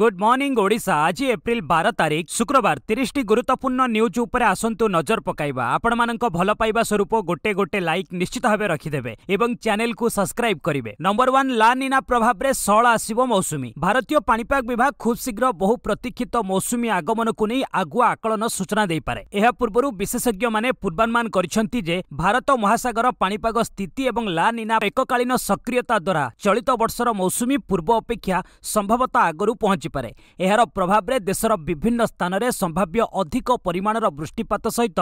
good morning Odisha আজি April 12 তারিখ শুক্রবার 30টি গুরুত্বপূর্ণ নিউজ উপরে আসন্তু নজর পকাইবা আপন মানଙ୍କ ভাল পাইবা স্বরূপ গটে গটে লাইক নিশ্চিত হবে রাখি দেবে এবং চ্যানেল কো সাবস্ক্রাইব করিবে নাম্বার 1 লার্ন ইন এ প্রভাব রে সলা আসিবো মৌসুমি ভারতীয় পানি পাক বিভাগ খুব শীঘ্র বহু প্রতীক্ষিত মৌসুমি আগমন কো নে আগু আক্কলন সূচনা দেই পারে ইহা পূর্বরু বিশেষজ্ঞ মানে পূর্বাভাসন করিছন্তি যে ভারত মহাসাগর পানি পাক স্থিতি এবং লার্ন ইন এ এককালীন সক্রিয়তা দ্বারা চলিত বর্ষর মৌসুমি পূর্বঅপেক্ষা সম্ভাবনা আগরু প ହୋଇପାରେ ଏହାର ପ୍ରଭାବରେ ଦେଶର ବିଭିନ୍ନ ସ୍ଥାନରେ ସମ୍ଭାବ୍ୟ ଅଧିକ ପରିମାଣର ବୃଷ୍ଟିପାତ ସହିତ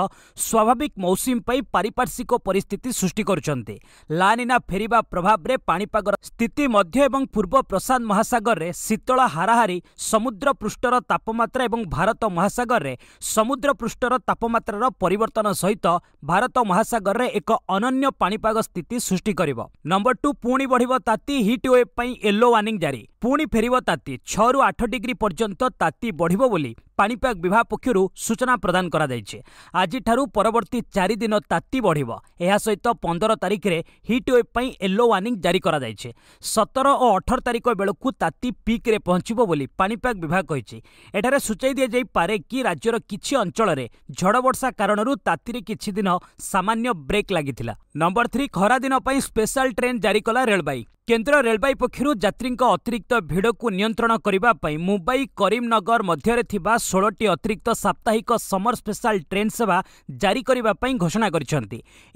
ସ୍ୱାଭାବିକ ମୌସୁମୀ ପାଇଁ ପାରିପାର୍ଶ୍ୱିକ ପରିସ୍ଥିତି ସୃଷ୍ଟି କରୁଛନ୍ତି ଲାନିନା ଫେରିବା ପ୍ରଭାବରେ ପାଣିପାଗର ସ୍ଥିତି ମଧ୍ୟ ଏବଂ ପୂର୍ବ ପ୍ରଶାନ୍ତ ମହାସାଗରରେ ଶୀତଳ ହାରାହାରି ସମୁଦ୍ର ପୃଷ୍ଠର ତାପମାତ୍ରା ଏବଂ ଭାରତ ମହାସାଗରରେ ସମୁଦ୍ର ପୃଷ୍ଠର ତାପମାତ୍ରାର ପରିବର୍ତ୍ତନ ସହିତ ଭାରତ ମହାସାଗରରେ ଏକ ଅନନ୍ୟ ପାଣିପାଗ ସ୍ଥିତି ସୃଷ୍ଟି କରିବ ନମ୍ବର ଟୁ ପୁଣି ବଢ଼ିବ ତାତି ହିଟ୍ ୱେବ୍ ପାଇଁ ୟେଲୋ ୱାର୍ଣ୍ଣିଂ ଜାରି ପୁଣି ଫେରିବ ତାତି ଛଅରୁ আট ডিগ্রি পর্যন্ত তাতি বড় বলে ପାଣିପାଗ ବିଭାଗ ପକ୍ଷରୁ ସୂଚନା ପ୍ରଦାନ କରାଯାଇଛି ଆଜିଠାରୁ ପରବର୍ତ୍ତୀ ଚାରିଦିନ ତାତି ବଢ଼ିବ ଏହା ସହିତ ପନ୍ଦର ତାରିଖରେ ହିଟ୍ ୱେଭ୍ ପାଇଁ ୟେଲୋ ୱାର୍ଣ୍ଣିଂ ଜାରି କରାଯାଇଛି ସତର ଓ ଅଠର ତାରିଖ ବେଳକୁ ତାତି ପିକ୍ରେ ପହଞ୍ଚିବ ବୋଲି ପାଣିପାଗ ବିଭାଗ କହିଛି ଏଠାରେ ସୂଚାଇ ଦିଆଯାଇପାରେ କି ରାଜ୍ୟର କିଛି ଅଞ୍ଚଳରେ ଝଡ଼ ବର୍ଷା କାରଣରୁ ତାତିରେ କିଛି ଦିନ ସାମାନ୍ୟ ବ୍ରେକ୍ ଲାଗିଥିଲା ନମ୍ବର ଥ୍ରୀ ଖରାଦିନ ପାଇଁ ସ୍ପେଶାଲ ଟ୍ରେନ୍ ଜାରି କଲା ରେଳବାଇ କେନ୍ଦ୍ର ରେଳବାଇ ପକ୍ଷରୁ ଯାତ୍ରୀଙ୍କ ଅତିରିକ୍ତ ଭିଡ଼କୁ ନିୟନ୍ତ୍ରଣ କରିବା ପାଇଁ ମୁମ୍ବାଇ କରିମନଗର ମଧ୍ୟରେ ଥିବା ষোলটি অতিরিক্ত সাপ্তাহিক সমর স্পেশাল ট্রেন সেবা জারি করা ঘোষণা করেছেন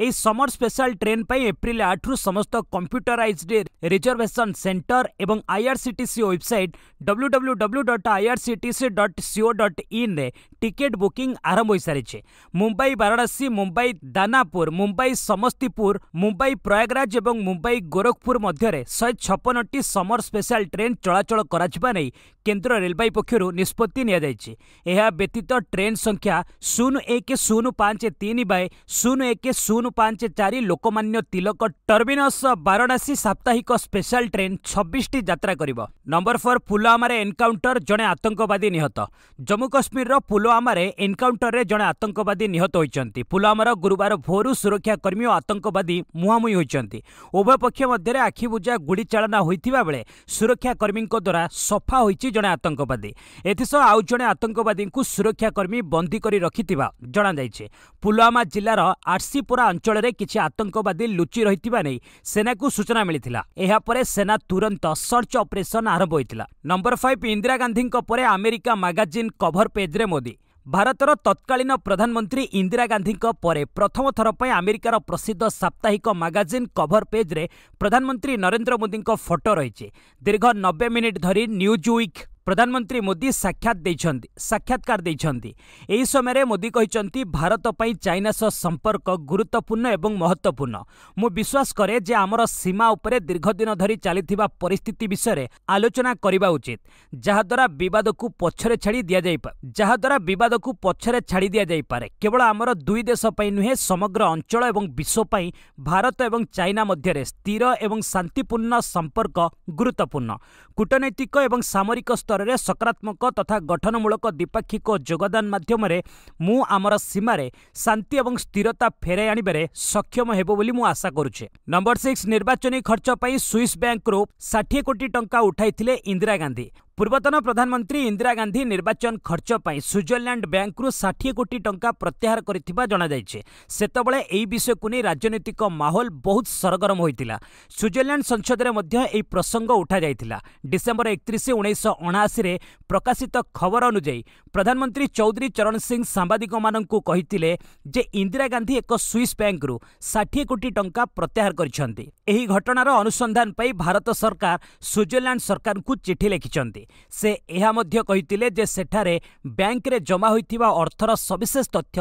এই সমর স্পেশাল ট্রেন পাই এপ্রিল আঠর সমস্ত কম্প্যুটরাইজড রিজর্ভেশন সেন্টর এবং IRCTC website W W W dot IRCTC dot co dot ইন্রে ଟିକେଟ୍ ବୁକିଂ ଆରମ୍ଭ ହୋଇସାରିଛି ମୁମ୍ବାଇ છે ମୁମ୍ବାଇ ଦାନାପୁର ମୁମ୍ବାଇ ସମସ୍ତିପୁର ମୁମ୍ବାଇ ପ୍ରୟାଗରାଜ ଏବଂ ମୁମ୍ବାଇ ଗୋରଖପୁର ମଧ୍ୟରେ ଶହେ ଛପନଟି ସମର ସ୍ପେଶାଲ ଟ୍ରେନ୍ ଚଳାଚଳ କରାଯିବା ନେଇ କେନ୍ଦ୍ର ରେଳବାଇ ପକ୍ଷରୁ ନିଷ୍ପତ୍ତି ନିଆଯାଇଛି ଏହା ବ୍ୟତୀତ ଟ୍ରେନ୍ ସଂଖ୍ୟା ଶୂନ ଏକ ଶୂନ ପାଞ୍ଚ ତିନି ବାଏ ଶୂନ ଏକ ଶୂନ ପାଞ୍ଚ ଚାରି ଲୋକମାନ୍ୟ ତିଲକ ଟର୍ମିନସ୍ ବାରାଣାସୀ ସାପ୍ତାହିକ ସ୍ପେଶାଲ୍ ଟ୍ରେନ୍ ଛବିଶଟି ଯାତ୍ରା କରିବ ନମ୍ବର ଫୋର୍ ପୁଲୱାମାରେ ଏନ୍କାଉଣ୍ଟର ଜଣେ ଆତଙ୍କବାଦୀ ନିହତ ଜମ୍ମୁ କାଶ୍ମୀରର ପୁଲୱାମା ପୁଲୱାମାରେ ଏନ୍କାଉଣ୍ଟରରେ ଜଣେ ଆତଙ୍କବାଦୀ ନିହତ ହୋଇଛନ୍ତି ପୁଲୱାମାର ଗୁରୁବାର ଭୋରୁ ସୁରକ୍ଷାକର୍ମୀ ଓ ଆତଙ୍କବାଦୀ ମୁହାଁମୁହିଁ ହୋଇଛନ୍ତି ଉଭୟ ପକ୍ଷ ମଧ୍ୟରେ ଆଖିବୁଜା ଗୁଳିଚାଳନା ହୋଇଥିବା ବେଳେ ସୁରକ୍ଷାକର୍ମୀଙ୍କ ଦ୍ୱାରା ସଫା ହୋଇଛି ଜଣେ ଆତଙ୍କବାଦୀ ଏଥିସହ ଆଉ ଜଣେ ଆତଙ୍କବାଦୀଙ୍କୁ ସୁରକ୍ଷାକର୍ମୀ ବନ୍ଦୀ କରି ରଖିଥିବା ଜଣାଯାଇଛି ପୁଲୱାମା ଜିଲ୍ଲାର ଆର୍ସିପୋରା ଅଞ୍ଚଳରେ କିଛି ଆତଙ୍କବାଦୀ ଲୁଚି ରହିଥିବା ନେଇ ସେନାକୁ ସୂଚନା ମିଳିଥିଲା ଏହାପରେ ସେନା ତୁରନ୍ତ ସର୍ଚ୍ଚ ଅପରେସନ୍ ଆରମ୍ଭ ହୋଇଥିଲା ନମ୍ବର ଫାଇଭ୍ ଇନ୍ଦିରା ଗାନ୍ଧୀଙ୍କ ପରେ ଆମେରିକା ମାଗାଜିନ୍ କଭର ପେଜ୍ରେ ମୋଦି ଭାରତର ତତ୍କାଳୀନ ପ୍ରଧାନମନ୍ତ୍ରୀ ଇନ୍ଦିରା ଗାନ୍ଧୀଙ୍କ ପରେ ପ୍ରଥମ ଥର ପାଇଁ ଆମେରିକାର ପ୍ରସିଦ୍ଧ ସାପ୍ତାହିକ ମାଗାଜିନ୍ କଭର ପେଜ୍ରେ ପ୍ରଧାନମନ୍ତ୍ରୀ ନରେନ୍ଦ୍ର ମୋଦିଙ୍କ ଫଟୋ ରହିଛି ଦୀର୍ଘ ନବେ ମିନିଟ୍ ଧରି ନ୍ୟୁଜ୍ ୱିକ୍ ପ୍ରଧାନମନ୍ତ୍ରୀ ମୋଦି ସାକ୍ଷାତ ଦେଇଛନ୍ତି ସାକ୍ଷାତକାର ଦେଇଛନ୍ତି ଏହି ସମୟରେ ମୋଦି କହିଛନ୍ତି ଭାରତ ପାଇଁ ଚାଇନା ସହ ସମ୍ପର୍କ ଗୁରୁତ୍ୱପୂର୍ଣ୍ଣ ଏବଂ ମହତ୍ତ୍ୱପୂର୍ଣ୍ଣ ମୁଁ ବିଶ୍ୱାସ କରେ ଯେ ଆମର ସୀମା ଉପରେ ଦୀର୍ଘଦିନ ଧରି ଚାଲିଥିବା ପରିସ୍ଥିତି ବିଷୟରେ ଆଲୋଚନା କରିବା ଉଚିତ ଯାହାଦ୍ୱାରା ବିବାଦକୁ ପଛରେ ଛାଡ଼ି ଦିଆଯାଇପାରେ ଯାହାଦ୍ୱାରା ବିବାଦକୁ ପଛରେ ଛାଡ଼ି ଦିଆଯାଇପାରେ କେବଳ ଆମର ଦୁଇ ଦେଶ ପାଇଁ ନୁହେଁ ସମଗ୍ର ଅଞ୍ଚଳ ଏବଂ ବିଶ୍ୱ ପାଇଁ ଭାରତ ଏବଂ ଚାଇନା ମଧ୍ୟରେ ସ୍ଥିର ଏବଂ ଶାନ୍ତିପୂର୍ଣ୍ଣ ସମ୍ପର୍କ ଗୁରୁତ୍ୱପୂର୍ଣ୍ଣ କୂଟନୈତିକ ଏବଂ ସାମରିକ ସ୍ତର ସ୍ତରରେ ସକାରାତ୍ମକ ତଥା ଗଠନମୂଳକ ଦ୍ୱିପାକ୍ଷିକ ଯୋଗଦାନ ମାଧ୍ୟମରେ ମୁଁ ଆମର ସୀମାରେ ଶାନ୍ତି ଏବଂ ସ୍ଥିରତା ଫେରାଇ ଆଣିବାରେ ସକ୍ଷମ ହେବ ବୋଲି ମୁଁ ଆଶା କରୁଛେ ନମ୍ବର ସିକ୍ସ ନିର୍ବାଚନୀ ଖର୍ଚ୍ଚ ପାଇଁ ସ୍ୱିସ୍ ବ୍ୟାଙ୍କରୁ ଷାଠିଏ କୋଟି ଟଙ୍କା ଉଠାଇଥିଲେ ଇନ୍ଦିରା ଗାନ୍ଧୀ ପୂର୍ବତନ ପ୍ରଧାନମନ୍ତ୍ରୀ ଇନ୍ଦିରା ଗାନ୍ଧି ନିର୍ବାଚନ ଖର୍ଚ୍ଚ ପାଇଁ ସ୍ୱିଜରଲ୍ୟାଣ୍ଡ ବ୍ୟାଙ୍କରୁ ଷାଠିଏ କୋଟି ଟଙ୍କା ପ୍ରତ୍ୟାହାର କରିଥିବା ଜଣାଯାଇଛି ସେତେବେଳେ ଏହି ବିଷୟକୁ ନେଇ ରାଜନୈତିକ ମାହୋଲ ବହୁତ ସରଗରମ ହୋଇଥିଲା ସ୍ୱିଜରଲ୍ୟାଣ୍ଡ ସଂସଦରେ ମଧ୍ୟ ଏହି ପ୍ରସଙ୍ଗ ଉଠାଯାଇଥିଲା ଡିସେମ୍ବର ଏକତିରିଶ ଉଣେଇଶହ ଅଣାଅଶୀରେ ପ୍ରକାଶିତ ଖବର ଅନୁଯାୟୀ ପ୍ରଧାନମନ୍ତ୍ରୀ ଚୌଧୁରୀ ଚରଣ ସିଂ ସାମ୍ବାଦିକମାନଙ୍କୁ କହିଥିଲେ ଯେ ଇନ୍ଦିରା ଗାନ୍ଧୀ ଏକ ସ୍ୱିସ୍ ବ୍ୟାଙ୍କରୁ ଷାଠିଏ କୋଟି ଟଙ୍କା ପ୍ରତ୍ୟାହାର କରିଛନ୍ତି ଏହି ଘଟଣାର ଅନୁସନ୍ଧାନ ପାଇଁ ଭାରତ ସରକାର ସ୍ୱିଜରଲ୍ୟାଣ୍ଡ ସରକାରଙ୍କୁ ଚିଠି ଲେଖିଛନ୍ତି ସେ ଏହା ମଧ୍ୟ କହିଥିଲେ ଯେ ସେଠାରେ ବ୍ୟାଙ୍କରେ ଜମା ହୋଇଥିବା ଅର୍ଥର ସବିଶେଷ ତଥ୍ୟ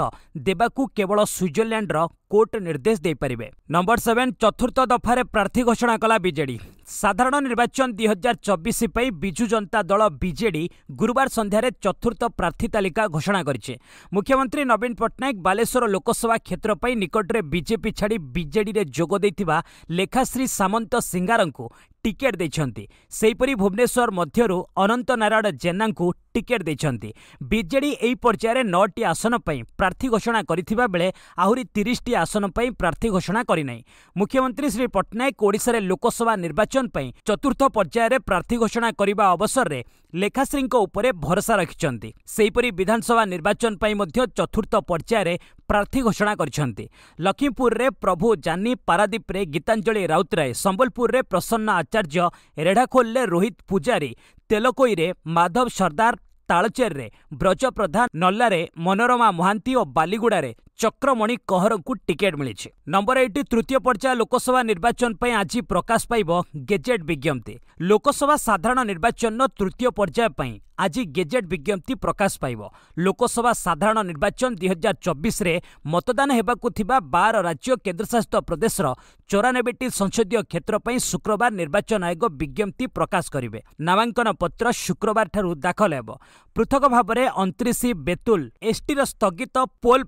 ଦେବାକୁ କେବଳ ସ୍ୱିଜରଲ୍ୟାଣ୍ଡର କୋର୍ଟ ନିର୍ଦ୍ଦେଶ ଦେଇପାରିବେ ନମ୍ବର ସେଭେନ୍ ଚତୁର୍ଥ ଦଫାରେ ପ୍ରାର୍ଥୀ ଘୋଷଣା କଲା ବିଜେଡି ସାଧାରଣ ନିର୍ବାଚନ ଦୁଇ ହଜାର ଚବିଶ ପାଇଁ ବିଜୁ ଜନତା ଦଳ ବିଜେଡି ଗୁରୁବାର ସନ୍ଧ୍ୟାରେ ଚତୁର୍ଥ ପ୍ରାର୍ଥୀ ତାଲିକା ଘୋଷଣା କରିଛି ମୁଖ୍ୟମନ୍ତ୍ରୀ ନବୀନ ପଟ୍ଟନାୟକ ବାଲେଶ୍ୱର ଲୋକସଭା କ୍ଷେତ୍ର ପାଇଁ ନିକଟରେ ବିଜେପି ଛାଡ଼ି ବିଜେଡିରେ ଯୋଗ ଦେଇଥିବା ଲେଖାଶ୍ରୀ ସାମନ୍ତ ସିଙ୍ଗାରଙ୍କୁ ଟିକେଟ୍ ଦେଇଛନ୍ତି ସେହିପରି ଭୁବନେଶ୍ୱର ମଧ୍ୟରୁ ଅନନ୍ତ ନାରାୟଣ ଜେନାଙ୍କୁ ଟିକେଟ୍ ଦେଇଛନ୍ତି ବିଜେଡି ଏହି ପର୍ଯ୍ୟାୟରେ ନଅଟି ଆସନ ପାଇଁ ପ୍ରାର୍ଥୀ ଘୋଷଣା କରିଥିବା ବେଳେ ଆହୁରି ତିରିଶଟି ଆସନ ପାଇଁ ପ୍ରାର୍ଥୀ ଘୋଷଣା କରିନାହିଁ ମୁଖ୍ୟମନ୍ତ୍ରୀ ଶ୍ରୀ ପଟ୍ଟନାୟକ ଓଡ଼ିଶାରେ ଲୋକସଭା ନିର୍ବାଚନ ପାଇଁ ଚତୁର୍ଥ ପର୍ଯ୍ୟାୟରେ ପ୍ରାର୍ଥୀ ଘୋଷଣା କରିବା ଅବସରରେ ଲେଖାଶ୍ରୀଙ୍କ ଉପରେ ଭରସା ରଖିଛନ୍ତି ସେହିପରି ବିଧାନସଭା ନିର୍ବାଚନ ପାଇଁ ମଧ୍ୟ ଚତୁର୍ଥ ପର୍ଯ୍ୟାୟରେ ପ୍ରାର୍ଥୀ ଘୋଷଣା କରିଛନ୍ତି ଲକ୍ଷ୍ମୀପୁରରେ ପ୍ରଭୁ ଜାନି ପାରାଦୀପରେ ଗୀତାଞ୍ଜଳି ରାଉତରାୟ ସମ୍ବଲପୁରରେ ପ୍ରସନ୍ନ ଆଚାର୍ଯ୍ୟ ରେଢ଼ାଖୋଲରେ ରୋହିତ ପୂଜାରୀ ତେଲକୋଇରେ ମାଧବ ସର୍ଦ୍ଦାର ତାଳଚେରରେ ବ୍ରଜ ପ୍ରଧାନ ନଲ୍ଲାରେ ମନୋରମା ମହାନ୍ତି ଓ ବାଲିଗୁଡ଼ାରେ ચક્રમણી કહરંકુ ટિકેટ મિળી નંબર એઇટી તૃતીય પર્યાય લોકસભા નિર્વાચન પર આજ પ્રકાશ પાઇબ ગેજેટ વિજપ્તિ લોકસભા સાધારણ નિર્વાચનનો તૃતીય પર્યાય પર আজ গেজেট বিজ্ঞপ্তি প্রকাশ পাইব লোকসভা সাধারণ নির্বাচন দুই হাজার চবিশে মতদান হওয়া বার রাজ্য কেন্দ্রশাসিত প্রদেশর চৌরানবেটি সংসদীয় ক্ষেত্রপ্রাই শুক্রবার নির্বাচন আয়োগ বিজ্ঞপ্তি প্রকাশ করবে নামাঙ্কন পত্র শুক্রবার ঠার দাখল হব পৃথক ভাবে অন্তিশ বেতুল এসটির স্থগিত পোল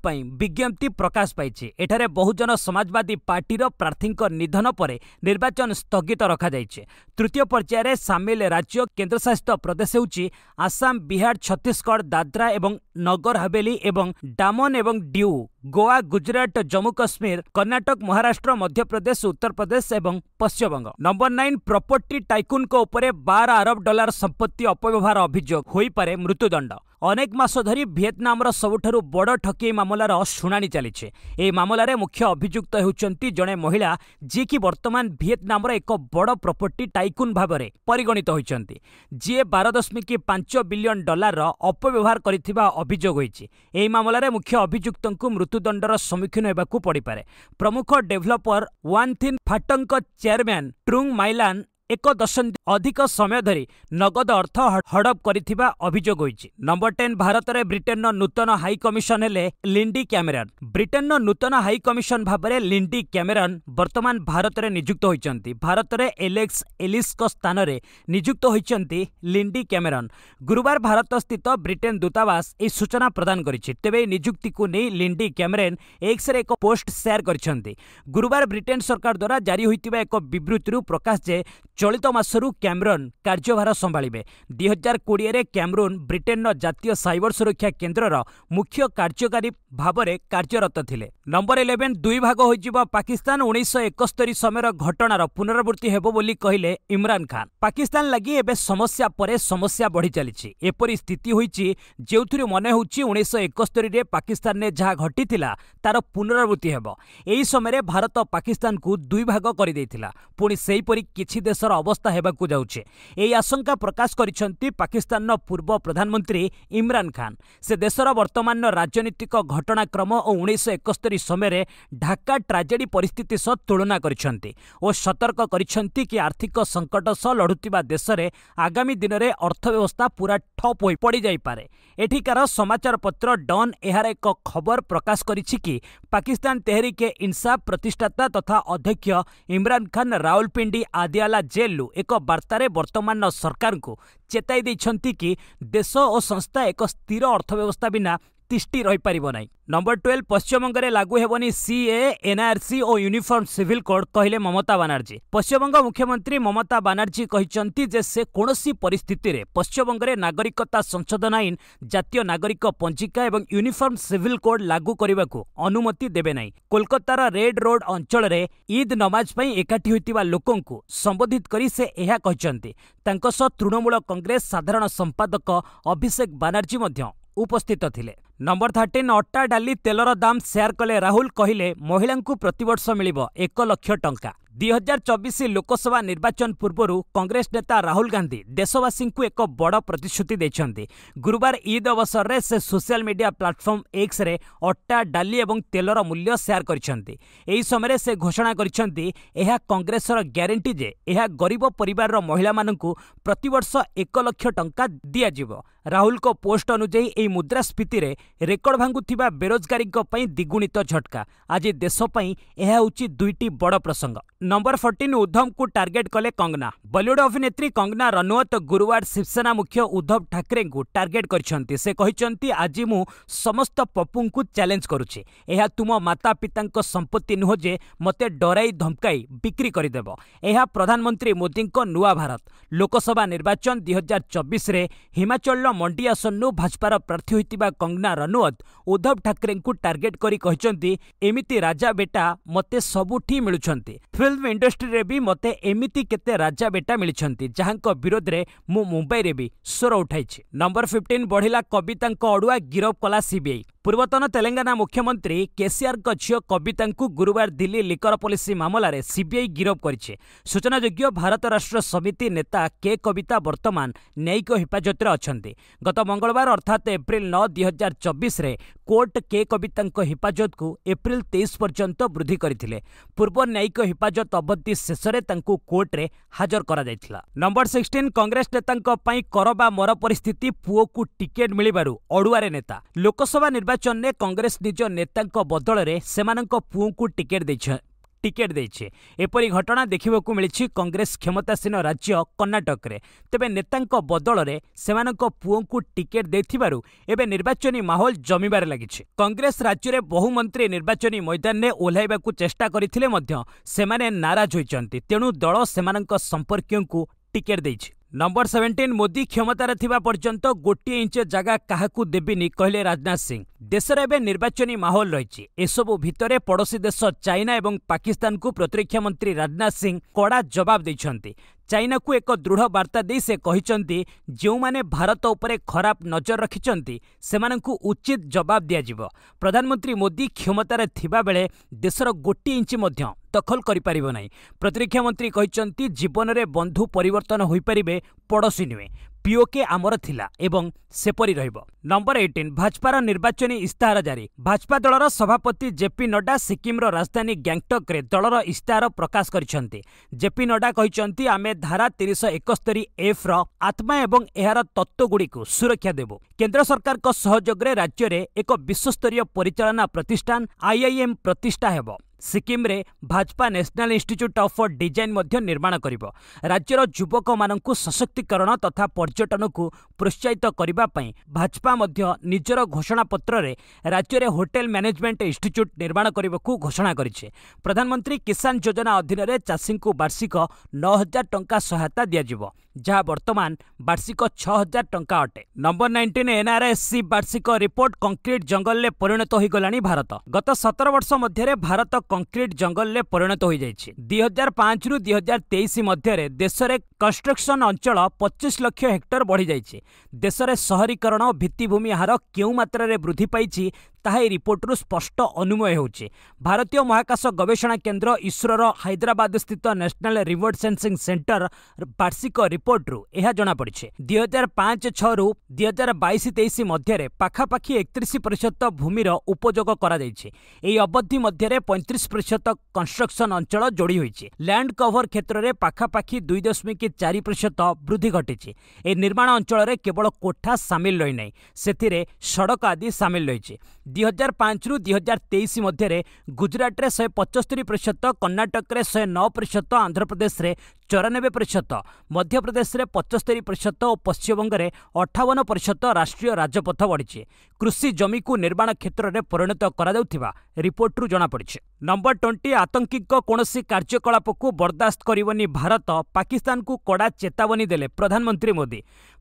বিজ্ঞপ্তি ବିଜ୍ଞପ୍ତି ପ୍ରକାଶ ପାଇଛି ଏଠାରେ ବହୁଜନ ସମାଜବାଦୀ ପାର୍ଟିର ପ୍ରାର୍ଥୀଙ୍କ ନିଧନ ପରେ ନିର୍ବାଚନ ସ୍ଥଗିତ ରଖାଯାଇଛି ତୃତୀୟ ପର୍ଯ୍ୟାୟରେ ସାମିଲ ରାଜ୍ୟ କେନ୍ଦ୍ରଶାସିତ ପ୍ରଦେଶ ହେଉଛି ଆସାମ ବିହାର ଛତିଶଗଡ଼ ଦାଦ୍ରା ଏବଂ ନଗର ହାବେଲି ଏବଂ ଡାମନ ଏବଂ ଡ୍ୟୁ ଗୋଆ ଗୁଜରାଟ ଜମ୍ମୁ କାଶ୍ମୀର କର୍ଣ୍ଣାଟକ ମହାରାଷ୍ଟ୍ର ମଧ୍ୟପ୍ରଦେଶ ଉତ୍ତରପ୍ରଦେଶ ଏବଂ ପଶ୍ଚିମବଙ୍ଗ ନମ୍ବର ନାଇନ୍ ପ୍ରପର୍ଟି ଟାଇକୁନ୍ଙ୍କ ଉପରେ ବାର ଆରବ ଡଲାର ସମ୍ପତ୍ତି ଅପବ୍ୟବହାର ଅଭିଯୋଗ ହୋଇପାରେ ମୃତ୍ୟୁଦଣ୍ଡ ଅନେକ ମାସ ଧରି ଭିଏତନାମର ସବୁଠାରୁ ବଡ଼ ଠକେଇ ମାମଲାର ଶୁଣାଣି ଚାଲିଛି ଏହି ମାମଲାରେ ମୁଖ୍ୟ ଅଭିଯୁକ୍ତ ହେଉଛନ୍ତି ଜଣେ ମହିଳା ଯିଏକି ବର୍ତ୍ତମାନ ଭିଏତନାମର ଏକ ବଡ଼ ପ୍ରପର୍ଟି ଟାଇକୁନ୍ ଭାବରେ ପରିଗଣିତ ହୋଇଛନ୍ତି ଯିଏ ବାର ଦଶମିକ ପାଞ୍ଚ ବିଲିୟନ ଡଲାରର ଅପବ୍ୟବହାର କରିଥିବା ଅଭିଯୋଗ ହୋଇଛି ଏହି ମାମଲାରେ ମୁଖ୍ୟ ଅଭିଯୁକ୍ତଙ୍କୁ ମୃତ୍ୟୁଦଣ୍ଡର ସମ୍ମୁଖୀନ ହେବାକୁ ପଡ଼ିପାରେ ପ୍ରମୁଖ ଡେଭଲପର ୱାନ୍ଥିନ୍ ଫାଟଙ୍କ ଚେୟାରମ୍ୟାନ୍ ଟ୍ରୁଙ୍ଗ ମାଇଲାନ୍ ଏକ ଦଶନ୍ଧି ଅଧିକ ସମୟ ଧରି ନଗଦ ଅର୍ଥ ହଡପ କରିଥିବା ଅଭିଯୋଗ ହୋଇଛି ନମ୍ବର ଟେନ୍ ଭାରତରେ ବ୍ରିଟେନ୍ର ନୂତନ ହାଇକମିଶନ ହେଲେ ଲିଣ୍ଡି କ୍ୟାମେରନ୍ ବ୍ରିଟେନ୍ର ନୂତନ ହାଇକମିଶନ ଭାବରେ ଲିଣ୍ଡି କ୍ୟାମେରନ୍ ବର୍ତ୍ତମାନ ଭାରତରେ ନିଯୁକ୍ତ ହୋଇଛନ୍ତି ଭାରତରେ ଏଲେକ୍ସ ଏଲିସ୍ଙ୍କ ସ୍ଥାନରେ ନିଯୁକ୍ତ ହୋଇଛନ୍ତି ଲିଣ୍ଡି କ୍ୟାମେରନ୍ ଗୁରୁବାର ଭାରତ ସ୍ଥିତ ବ୍ରିଟେନ୍ ଦୂତାବାସ ଏହି ସୂଚନା ପ୍ରଦାନ କରିଛି ତେବେ ଏହି ନିଯୁକ୍ତିକୁ ନେଇ ଲିଣ୍ଡି କ୍ୟାମେରନ୍ ଏକ୍ସରେ ଏକ ପୋଷ୍ଟ ସେୟାର କରିଛନ୍ତି ଗୁରୁବାର ବ୍ରିଟେନ୍ ସରକାର ଦ୍ୱାରା ଜାରି ହୋଇଥିବା ଏକ ବିବୃତ୍ତିରୁ ପ୍ରକାଶ ଯେ ଚଳିତ ମାସରୁ କ୍ୟାମରନ୍ କାର୍ଯ୍ୟଭାର ସମ୍ଭାଳିବେ ଦୁଇହଜାର କୋଡ଼ିଏରେ କ୍ୟାମରୁନ୍ ବ୍ରିଟେନ୍ର ଜାତୀୟ ସାଇବର ସୁରକ୍ଷା କେନ୍ଦ୍ରର ମୁଖ୍ୟ କାର୍ଯ୍ୟକାରୀ ଭାବରେ କାର୍ଯ୍ୟରତ ଥିଲେ ନମ୍ବର ଇଲେଭେନ୍ ଦୁଇ ଭାଗ ହୋଇଯିବା ପାକିସ୍ତାନ ଉଣେଇଶହ ଏକସ୍ତରୀ ସମୟର ଘଟଣାର ପୁନରାବୃତ୍ତି ହେବ ବୋଲି କହିଲେ ଇମ୍ରାନ୍ ଖାନ୍ ପାକିସ୍ତାନ ଲାଗି ଏବେ ସମସ୍ୟା ପରେ ସମସ୍ୟା ବଢ଼ି ଚାଲିଛି ଏପରି ସ୍ଥିତି ହୋଇଛି ଯେଉଁଥିରୁ ମନେ ହେଉଛି ଉଣେଇଶହ ଏକସ୍ତରୀରେ ପାକିସ୍ତାନରେ ଯାହା ଘଟିଥିଲା ତାର ପୁନରାବୃତ୍ତି ହେବ ଏହି ସମୟରେ ଭାରତ ପାକିସ୍ତାନକୁ ଦୁଇ ଭାଗ କରିଦେଇଥିଲା ପୁଣି ସେହିପରି କିଛି ଦେଶ ଦେଶର ଅବସ୍ଥା ହେବାକୁ ଯାଉଛି ଏହି ଆଶଙ୍କା ପ୍ରକାଶ କରିଛନ୍ତି ପାକିସ୍ତାନର ପୂର୍ବ ପ୍ରଧାନମନ୍ତ୍ରୀ ଇମ୍ରାନ୍ ଖାନ୍ ସେ ଦେଶର ବର୍ତ୍ତମାନର ରାଜନୈତିକ ଘଟଣାକ୍ରମ ଓ ଉଣେଇଶହ ଏକସ୍ତରି ସମୟରେ ଢାକା ଟ୍ରାଜେଡ଼ି ପରିସ୍ଥିତି ସହ ତୁଳନା କରିଛନ୍ତି ଓ ସତର୍କ କରିଛନ୍ତି କି ଆର୍ଥିକ ସଙ୍କଟ ସହ ଲଢ଼ୁଥିବା ଦେଶରେ ଆଗାମୀ ଦିନରେ ଅର୍ଥ ବ୍ୟବସ୍ଥା ପୁରା ଠପ୍ ହୋଇ ପଡ଼ିଯାଇପାରେ ଏଠିକାର ସମାଚାର ପତ୍ର ଡନ୍ ଏହାର ଏକ ଖବର ପ୍ରକାଶ କରିଛି କି ପାକିସ୍ତାନ ତେହେରିକେ ଇନ୍ସାଫ୍ ପ୍ରତିଷ୍ଠାତା ତଥା ଅଧ୍ୟକ୍ଷ ଇମ୍ରାନ୍ ଖାନ୍ ରାଉଲପିଣ୍ଡି ଆଦିଆଲା ଜେଲ୍ରୁ ଏକ ବାର୍ତ୍ତାରେ ବର୍ତ୍ତମାନର ସରକାରଙ୍କୁ ଚେତାଇ ଦେଇଛନ୍ତି କି ଦେଶ ଓ ସଂସ୍ଥା ଏକ ସ୍ଥିର ଅର୍ଥବ୍ୟବସ୍ଥା ବିନା ତିଷ୍ଟି ରହିପାରିବ ନାହିଁ ନମ୍ବର ଟୁଏଲ୍ଭ ପଶ୍ଚିମବଙ୍ଗରେ ଲାଗୁ ହେବନି ସିଏ ଏନ୍ଆର୍ସି ଓ ୟୁନିଫର୍ମ ସିଭିଲ୍ କୋଡ୍ କହିଲେ ମମତା ବାନାର୍ଜୀ ପଶ୍ଚିମବଙ୍ଗ ମୁଖ୍ୟମନ୍ତ୍ରୀ ମମତା ବାନାର୍ଜୀ କହିଛନ୍ତି ଯେ ସେ କୌଣସି ପରିସ୍ଥିତିରେ ପଶ୍ଚିମବଙ୍ଗରେ ନାଗରିକତା ସଂଶୋଧନ ଆଇନ ଜାତୀୟ ନାଗରିକ ପଞ୍ଜିକା ଏବଂ ୟୁନିଫର୍ମ ସିଭିଲ୍ କୋଡ୍ ଲାଗୁ କରିବାକୁ ଅନୁମତି ଦେବେ ନାହିଁ କୋଲକାତାର ରେଡ୍ ରୋଡ୍ ଅଞ୍ଚଳରେ ଇଦ୍ ନମାଜ ପାଇଁ ଏକାଠି ହୋଇଥିବା ଲୋକଙ୍କୁ ସମ୍ବୋଧିତ କରି ସେ ଏହା କହିଛନ୍ତି ତାଙ୍କ ସହ ତୃଣମୂଳ କଂଗ୍ରେସ ସାଧାରଣ ସମ୍ପାଦକ ଅଭିଷେକ ବାନାର୍ଜୀ ମଧ୍ୟ ଉପସ୍ଥିତ ଥିଲେ ନମ୍ବର ଥାର୍ଟିନ୍ ଅଟା ଡାଲି ତେଲର ଦାମ୍ ସେୟାର କଲେ ରାହୁଲ କହିଲେ ମହିଳାଙ୍କୁ ପ୍ରତିବର୍ଷ ମିଳିବ ଏକ ଲକ୍ଷ ଟଙ୍କା ଦୁଇ ହଜାର ଚବିଶ ଲୋକସଭା ନିର୍ବାଚନ ପୂର୍ବରୁ କଂଗ୍ରେସ ନେତା ରାହୁଲ ଗାନ୍ଧୀ ଦେଶବାସୀଙ୍କୁ ଏକ ବଡ଼ ପ୍ରତିଶ୍ରୁତି ଦେଇଛନ୍ତି ଗୁରୁବାର ଇଦ୍ ଅବସରରେ ସେ ସୋସିଆଲ ମିଡିଆ ପ୍ଲାଟଫର୍ମ ଏକ୍ସରେ ଅଟା ଡାଲି ଏବଂ ତେଲର ମୂଲ୍ୟ ସେୟାର କରିଛନ୍ତି ଏହି ସମୟରେ ସେ ଘୋଷଣା କରିଛନ୍ତି ଏହା କଂଗ୍ରେସର ଗ୍ୟାରେଣ୍ଟି ଯେ ଏହା ଗରିବ ପରିବାରର ମହିଳାମାନଙ୍କୁ ପ୍ରତିବର୍ଷ ଏକ ଲକ୍ଷ ଟଙ୍କା ଦିଆଯିବ ରାହୁଲଙ୍କ ପୋଷ୍ଟ ଅନୁଯାୟୀ ଏହି ମୁଦ୍ରାସ୍ଫୀତିରେ ରେକର୍ଡ ଭାଙ୍ଗୁଥିବା ବେରୋଜଗାରୀଙ୍କ ପାଇଁ ଦ୍ୱିଗୁଣିତ ଝଟକା ଆଜି ଦେଶ ପାଇଁ ଏହା ହେଉଛି ଦୁଇଟି ବଡ଼ ପ୍ରସଙ୍ଗ ନମ୍ବର ଫର୍ଟିନ୍ ଉଦ୍ଧବଙ୍କୁ ଟାର୍ଗେଟ୍ କଲେ କଙ୍ଗନା ବଲିଉଡ୍ ଅଭିନେତ୍ରୀ କଙ୍ଗନା ରନୱତ୍ ଗୁରୁବାର ଶିବସେନା ମୁଖ୍ୟ ଉଦ୍ଧବ ଠାକରେଙ୍କୁ ଟାର୍ଗେଟ୍ କରିଛନ୍ତି ସେ କହିଛନ୍ତି ଆଜି ମୁଁ ସମସ୍ତ ପପୁଙ୍କୁ ଚ୍ୟାଲେଞ୍ଜ କରୁଛି ଏହା ତୁମ ମାତାପିତାଙ୍କ ସମ୍ପତ୍ତି ନୁହେଁ ଯେ ମୋତେ ଡରାଇ ଧମକାଇ ବିକ୍ରି କରିଦେବ ଏହା ପ୍ରଧାନମନ୍ତ୍ରୀ ମୋଦିଙ୍କ ନୂଆ ଭାରତ ଲୋକସଭା ନିର୍ବାଚନ ଦୁଇ ହଜାର ଚବିଶରେ ହିମାଚଳର ମଣ୍ଡି ଆସନରୁ ଭାଜପାର ପ୍ରାର୍ଥୀ ହୋଇଥିବା କଙ୍ଗନା ରନୱତ୍ ଉଦ୍ଧବ ଠାକରେଙ୍କୁ ଟାର୍ଗେଟ୍ କରି କହିଛନ୍ତି ଏମିତି ରାଜା ବେଟା ମୋତେ ସବୁଠି ମିଳୁଛନ୍ତି ଫିଲ୍ମ ଇଣ୍ଡଷ୍ଟ୍ରିରେ ବି ମୋତେ ଏମିତି କେତେ ରାଜା ବେଟା ମିଳିଛନ୍ତି ଯାହାଙ୍କ ବିରୋଧରେ ମୁଁ ମୁମ୍ବାଇରେ ବି ସ୍ୱର ଉଠାଇଛି ନମ୍ବର ଫିଫ୍ଟିନ୍ ବଢ଼ିଲା କବିତାଙ୍କ ଅଡ଼ୁଆ ଗିରଫ କଲା ସିବିଆଇ ପୂର୍ବତନ ତେଲେଙ୍ଗାନା ମୁଖ୍ୟମନ୍ତ୍ରୀ କେସିଆର୍ଙ୍କ ଝିଅ କବିତାଙ୍କୁ ଗୁରୁବାର ଦିଲ୍ଲୀ ଲିକର ପଲିସି ମାମଲାରେ ସିବିଆଇ ଗିରଫ କରିଛି ସୂଚନାଯୋଗ୍ୟ ଭାରତ ରାଷ୍ଟ୍ର ସମିତି ନେତା କେ କବିତା ବର୍ତ୍ତମାନ ନ୍ୟାୟିକ ହେଫାଜତରେ ଅଛନ୍ତି ଗତ ମଙ୍ଗଳବାର ଅର୍ଥାତ୍ ଏପ୍ରିଲ ନଅ ଦୁଇହଜାର ଚବିଶରେ କୋର୍ଟ କେ କବିତାଙ୍କ ହେଫାଜତକୁ ଏପ୍ରିଲ ତେଇଶ ପର୍ଯ୍ୟନ୍ତ ବୃଦ୍ଧି କରିଥିଲେ ପୂର୍ବ ନ୍ୟାୟିକ ହେଫାଜତ ରାଜ ତବତି ଶେଷରେ ତାଙ୍କୁ କୋର୍ଟରେ ହାଜର କରାଯାଇଥିଲା ନମ୍ବର ସିକ୍ସଟିନ୍ କଂଗ୍ରେସ ନେତାଙ୍କ ପାଇଁ କର ବା ମର ପରିସ୍ଥିତି ପୁଅକୁ ଟିକେଟ୍ ମିଳିବାରୁ ଅଡ଼ୁଆରେ ନେତା ଲୋକସଭା ନିର୍ବାଚନରେ କଂଗ୍ରେସ ନିଜ ନେତାଙ୍କ ବଦଳରେ ସେମାନଙ୍କ ପୁଅଙ୍କୁ ଟିକେଟ୍ ଦେଇଛନ୍ତି ଟିକେଟ୍ ଦେଇଛି ଏପରି ଘଟଣା ଦେଖିବାକୁ ମିଳିଛି କଂଗ୍ରେସ କ୍ଷମତାସୀନ ରାଜ୍ୟ କର୍ଣ୍ଣାଟକରେ ତେବେ ନେତାଙ୍କ ବଦଳରେ ସେମାନଙ୍କ ପୁଅଙ୍କୁ ଟିକେଟ୍ ଦେଇଥିବାରୁ ଏବେ ନିର୍ବାଚନୀ ମାହୋଲ ଜମିବାରେ ଲାଗିଛି କଂଗ୍ରେସ ରାଜ୍ୟରେ ବହୁ ମନ୍ତ୍ରୀ ନିର୍ବାଚନୀ ମୈଦାନରେ ଓହ୍ଲାଇବାକୁ ଚେଷ୍ଟା କରିଥିଲେ ମଧ୍ୟ ସେମାନେ ନାରାଜ ହୋଇଛନ୍ତି ତେଣୁ ଦଳ ସେମାନଙ୍କ ସମ୍ପର୍କୀୟଙ୍କୁ ଟିକେଟ୍ ଦେଇଛି ନମ୍ବର ସେଭେଣ୍ଟିନ୍ ମୋଦି କ୍ଷମତାରେ ଥିବା ପର୍ଯ୍ୟନ୍ତ ଗୋଟିଏ ଇଞ୍ଚ ଜାଗା କାହାକୁ ଦେବିନି କହିଲେ ରାଜନାଥ ସିଂ ଦେଶରେ ଏବେ ନିର୍ବାଚନୀ ମାହୋଲ ରହିଛି ଏସବୁ ଭିତରେ ପଡ଼ୋଶୀ ଦେଶ ଚାଇନା ଏବଂ ପାକିସ୍ତାନକୁ ପ୍ରତିରକ୍ଷା ମନ୍ତ୍ରୀ ରାଜନାଥ ସିଂ କଡ଼ା ଜବାବ ଦେଇଛନ୍ତି ଚାଇନାକୁ ଏକ ଦୃଢ଼ ବାର୍ତ୍ତା ଦେଇ ସେ କହିଛନ୍ତି ଯେଉଁମାନେ ଭାରତ ଉପରେ ଖରାପ ନଜର ରଖିଛନ୍ତି ସେମାନଙ୍କୁ ଉଚିତ ଜବାବ ଦିଆଯିବ ପ୍ରଧାନମନ୍ତ୍ରୀ ମୋଦି କ୍ଷମତାରେ ଥିବାବେଳେ ଦେଶର ଗୋଟିଏ ଇଞ୍ଚ ମଧ୍ୟ ଦଖଲ କରିପାରିବ ନାହିଁ ପ୍ରତିରକ୍ଷା ମନ୍ତ୍ରୀ କହିଛନ୍ତି ଜୀବନରେ ବନ୍ଧୁ ପରିବର୍ତ୍ତନ ହୋଇପାରିବେ ପଡ଼ୋଶୀ ନୁହେଁ ପିଓକେ ଆମର ଥିଲା ଏବଂ ସେପରି ରହିବ ନମ୍ବର ଏଇଟିନ୍ ଭାଜପାର ନିର୍ବାଚନୀ ଇସ୍ତାହାର ଜାରି ଭାଜପା ଦଳର ସଭାପତି ଜେପି ନଡ୍ଡା ସିକିମ୍ର ରାଜଧାନୀ ଗ୍ୟାଙ୍ଗଟକ୍ରେ ଦଳର ଇସ୍ତାହାର ପ୍ରକାଶ କରିଛନ୍ତି ଜେପି ନଡ୍ଡା କହିଛନ୍ତି ଆମେ ଧାରା ତିନିଶହ ଏକସ୍ତରୀ ଏଫ୍ର ଆତ୍ମା ଏବଂ ଏହାର ତତ୍ତ୍ୱଗୁଡ଼ିକୁ ସୁରକ୍ଷା ଦେବୁ କେନ୍ଦ୍ର ସରକାରଙ୍କ ସହଯୋଗରେ ରାଜ୍ୟରେ ଏକ ବିଶ୍ୱସ୍ତରୀୟ ପରିଚାଳନା ପ୍ରତିଷ୍ଠାନ ଆଇଆଇଏମ୍ ପ୍ରତିଷ୍ଠା ହେବ ସିକିମ୍ରେ Bhajapa national institute of design ମଧ୍ୟ ନିର୍ମାଣ କରିବ ରାଜ୍ୟର ଯୁବକମାନଙ୍କୁ ସଶକ୍ତିକରଣ ତଥା ପର୍ଯ୍ୟଟନକୁ ପ୍ରୋତ୍ସାହିତ କରିବା ପାଇଁ ଭାଜପା ମଧ୍ୟ ନିଜର ଘୋଷଣାପତ୍ରରେ ରାଜ୍ୟରେ ହୋଟେଲ୍ ମ୍ୟାନେଜମେଣ୍ଟ ଇନ୍ଷ୍ଟିଚ୍ୟୁଟ୍ ନିର୍ମାଣ କରିବାକୁ ଘୋଷଣା କରିଛି ପ୍ରଧାନମନ୍ତ୍ରୀ କିଷାନ ଯୋଜନା ଅଧୀନରେ ଚାଷୀଙ୍କୁ ବାର୍ଷିକ ନଅ ହଜାର ଟଙ୍କା ସହାୟତା ଦିଆଯିବ ଯାହା ବର୍ତ୍ତମାନ ବାର୍ଷିକ ଛଅ ହଜାର ଟଙ୍କା ଅଟେ ନମ୍ବର ନାଇଣ୍ଟିନ୍ ଏନ୍ଆର୍ଏସ୍ସି ବାର୍ଷିକ ରିପୋର୍ଟ କଂକ୍ରିଟ୍ ଜଙ୍ଗଲରେ ପରିଣତ ହୋଇଗଲାଣି ଭାରତ ଗତ ସତର ବର୍ଷ ମଧ୍ୟରେ ଭାରତ କଂକ୍ରିଟ୍ ଜଙ୍ଗଲରେ ପରିଣତ ହୋଇଯାଇଛି ଦୁଇ ହଜାର ପାଞ୍ଚରୁ ଦୁଇ ହଜାର ତେଇଶ ମଧ୍ୟରେ ଦେଶରେ କନଷ୍ଟ୍ରକ୍ସନ୍ ଅଞ୍ଚଳ ପଚିଶ ଲକ୍ଷ ହେକ୍ଟର ବଢ଼ିଯାଇଛି ଦେଶରେ ସହରୀକରଣ ଓ ଭିତ୍ତିଭୂମି ହାର କେଉଁ ମାତ୍ରାରେ ବୃଦ୍ଧି ପାଇଛି ତାହା ଏହି ରିପୋର୍ଟରୁ ସ୍ପଷ୍ଟ ଅନୁମୟ ହେଉଛି ଭାରତୀୟ ମହାକାଶ ଗବେଷଣା କେନ୍ଦ୍ର ଇସ୍ରୋର ହାଇଦ୍ରାବାଦ ସ୍ଥିତ ନ୍ୟାସନାଲ୍ ରିଭର୍ଟ ସେନ୍ସିଂ ସେଣ୍ଟର ବାର୍ଷିକ ରିପୋର୍ଟରୁ ଏହା ଜଣାପଡ଼ିଛି ଦୁଇ ହଜାର ପାଞ୍ଚ ଛଅରୁ ଦୁଇ ହଜାର ବାଇଶ ତେଇଶ ମଧ୍ୟରେ ପାଖାପାଖି ଏକତିରିଶ ପ୍ରତିଶତ ଭୂମିର ଉପଯୋଗ କରାଯାଇଛି ଏହି ଅବଧି ମଧ୍ୟରେ ପଇଁତିରିଶ ପ୍ରତିଶତ କନଷ୍ଟ୍ରକ୍ସନ୍ ଅଞ୍ଚଳ ଯୋଡ଼ି ହୋଇଛି ଲ୍ୟାଣ୍ଡ କଭର କ୍ଷେତ୍ରରେ ପାଖାପାଖି ଦୁଇ ଦଶମିକ ଚାରି ପ୍ରତିଶତ ବୃଦ୍ଧି ଘଟିଛି ଏହି ନିର୍ମାଣ ଅଞ୍ଚଳରେ କେବଳ କୋଠା ସାମିଲ ରହିନାହିଁ ସେଥିରେ ସଡ଼କ ଆଦି ସାମିଲ ରହିଛି ଦୁଇ ହଜାର ପାଞ୍ଚରୁ ଦୁଇ ହଜାର ତେଇଶ ମଧ୍ୟରେ ଗୁଜୁରାଟରେ ଶହେ ପଞ୍ଚସ୍ତରି ପ୍ରତିଶତ କର୍ଣ୍ଣାଟକରେ ଶହେ ନଅ ପ୍ରତିଶତ ଆନ୍ଧ୍ରପ୍ରଦେଶରେ ଚଉରାନବେ ପ୍ରତିଶତ ମଧ୍ୟପ୍ରଦେଶରେ ପଞ୍ଚସ୍ତରି ପ୍ରତିଶତ ଓ ପଶ୍ଚିମବଙ୍ଗରେ ଅଠାବନ ପ୍ରତିଶତ ରାଷ୍ଟ୍ରୀୟ ରାଜପଥ ବଢ଼ିଛି କୃଷି ଜମିକୁ ନିର୍ମାଣ କ୍ଷେତ୍ରରେ ପରିଣତ କରାଯାଉଥିବା ରିପୋର୍ଟରୁ ଜଣାପଡ଼ିଛି ନମ୍ବର ଟ୍ୱେଣ୍ଟି ଆତଙ୍କୀଙ୍କ କୌଣସି କାର୍ଯ୍ୟକଳାପକୁ ବରଦାସ୍ତ କରିବନି ଭାରତ ପାକିସ୍ତାନକୁ କଡ଼ା ଚେତାବନୀ ଦେଲେ ପ୍ରଧାନମନ୍ତ୍ରୀ ମୋଦି